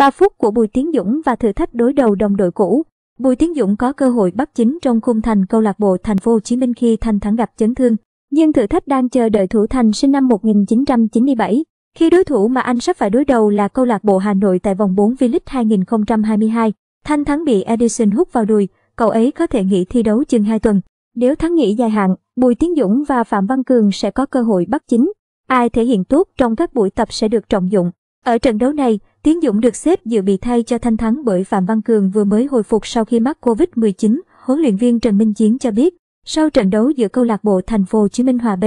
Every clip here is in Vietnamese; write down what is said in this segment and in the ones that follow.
3 phút của Bùi Tiến Dũng và thử thách đối đầu đồng đội cũ. Bùi Tiến Dũng có cơ hội bắt chính trong khung thành câu lạc bộ Thành phố Hồ Chí Minh khi Thanh Thắng gặp chấn thương, nhưng thử thách đang chờ đợi thủ thành sinh năm 1997, khi đối thủ mà anh sắp phải đối đầu là câu lạc bộ Hà Nội tại vòng 4 V-League 2022. Thanh Thắng bị Edison hút vào đùi, cậu ấy có thể nghỉ thi đấu chừng 2 tuần. Nếu thắng nghỉ dài hạn, Bùi Tiến Dũng và Phạm Văn Cường sẽ có cơ hội bắt chính. Ai thể hiện tốt trong các buổi tập sẽ được trọng dụng. Ở trận đấu này, Tiến Dũng được xếp dự bị thay cho Thanh Thắng bởi Phạm Văn Cường vừa mới hồi phục sau khi mắc Covid-19, huấn luyện viên Trần Minh Chiến cho biết. Sau trận đấu giữa câu lạc bộ Thành phố Hồ Chí Minh Hòa B,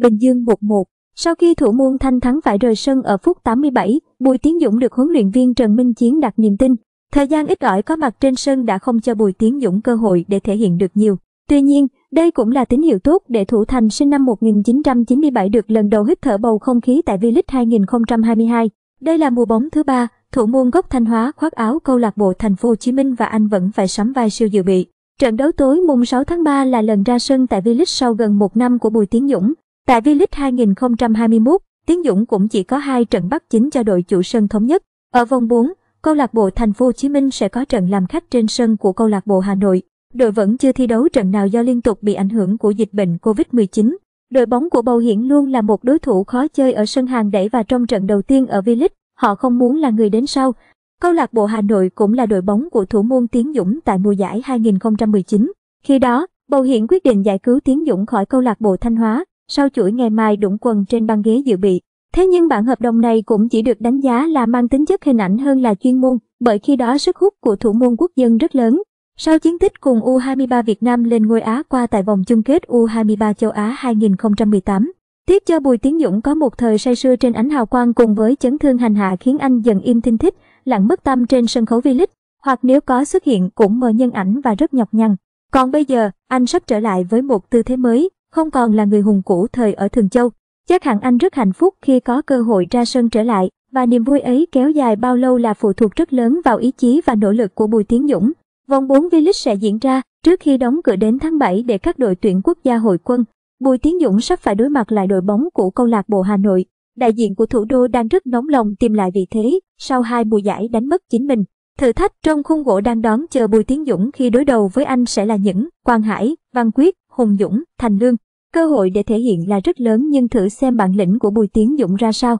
Bình Dương 1-1, sau khi thủ môn Thanh Thắng phải rời sân ở phút 87, Bùi Tiến Dũng được huấn luyện viên Trần Minh Chiến đặt niềm tin. Thời gian ít ỏi có mặt trên sân đã không cho Bùi Tiến Dũng cơ hội để thể hiện được nhiều. Tuy nhiên, đây cũng là tín hiệu tốt để thủ thành sinh năm 1997 được lần đầu hít thở bầu không khí tại V-League 2022. Đây là mùa bóng thứ ba, thủ môn gốc Thanh Hóa khoác áo câu lạc bộ Thành phố Hồ Chí Minh và anh vẫn phải sắm vai siêu dự bị. Trận đấu tối mùng 6 tháng 3 là lần ra sân tại V-League sau gần một năm của Bùi Tiến Dũng. Tại V-League 2021, Tiến Dũng cũng chỉ có hai trận bắt chính cho đội chủ sân thống nhất. Ở vòng 4, câu lạc bộ Thành phố Hồ Chí Minh sẽ có trận làm khách trên sân của câu lạc bộ Hà Nội. Đội vẫn chưa thi đấu trận nào do liên tục bị ảnh hưởng của dịch bệnh Covid-19. Đội bóng của Bầu Hiển luôn là một đối thủ khó chơi ở sân hàng đẩy và trong trận đầu tiên ở V-League, họ không muốn là người đến sau. Câu lạc bộ Hà Nội cũng là đội bóng của thủ môn Tiến Dũng tại mùa giải 2019. Khi đó, Bầu Hiển quyết định giải cứu Tiến Dũng khỏi câu lạc bộ Thanh Hóa, sau chuỗi ngày mai đụng quần trên băng ghế dự bị. Thế nhưng bản hợp đồng này cũng chỉ được đánh giá là mang tính chất hình ảnh hơn là chuyên môn, bởi khi đó sức hút của thủ môn quốc dân rất lớn, sau chiến tích cùng U23 Việt Nam lên ngôi Á qua tại vòng chung kết U23 châu Á 2018, tiếp cho Bùi Tiến Dũng có một thời say sưa trên ánh hào quang cùng với chấn thương hành hạ khiến anh dần im thinh thích, lặng mất tâm trên sân khấu V-League, hoặc nếu có xuất hiện cũng mờ nhân ảnh và rất nhọc nhằn. Còn bây giờ, anh sắp trở lại với một tư thế mới, không còn là người hùng cũ thời ở Thường Châu. Chắc hẳn anh rất hạnh phúc khi có cơ hội ra sân trở lại, và niềm vui ấy kéo dài bao lâu là phụ thuộc rất lớn vào ý chí và nỗ lực của Bùi Tiến Dũng. Vòng 4 V-League sẽ diễn ra trước khi đóng cửa đến tháng 7 để các đội tuyển quốc gia hội quân. Bùi Tiến Dũng sắp phải đối mặt lại đội bóng của câu lạc bộ Hà Nội. Đại diện của thủ đô đang rất nóng lòng tìm lại vị thế sau hai mùa giải đánh mất chính mình. Thử thách trong khung gỗ đang đón chờ Bùi Tiến Dũng khi đối đầu với anh sẽ là những Quang Hải, Văn Quyết, Hùng Dũng, Thành Lương. Cơ hội để thể hiện là rất lớn nhưng thử xem bản lĩnh của Bùi Tiến Dũng ra sao.